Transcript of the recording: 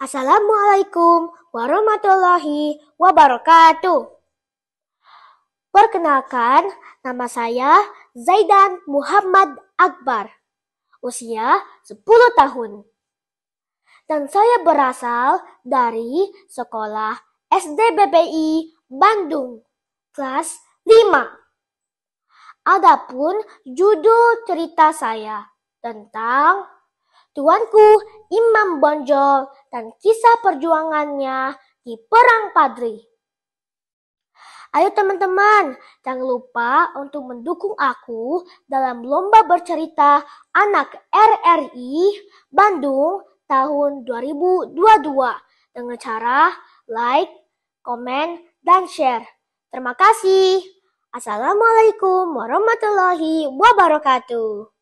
Assalamualaikum warahmatullahi wabarakatuh. Perkenalkan, nama saya Zaidan Muhammad Akbar. Usia 10 tahun. Dan saya berasal dari sekolah SDBBI Bandung, kelas 5. Adapun judul cerita saya tentang Tuanku Imam Bonjol dan kisah perjuangannya di Perang Padri. Ayo teman-teman, jangan lupa untuk mendukung aku dalam lomba bercerita anak RRI Bandung tahun 2022 dengan cara like, komen, dan share. Terima kasih. Assalamualaikum warahmatullahi wabarakatuh.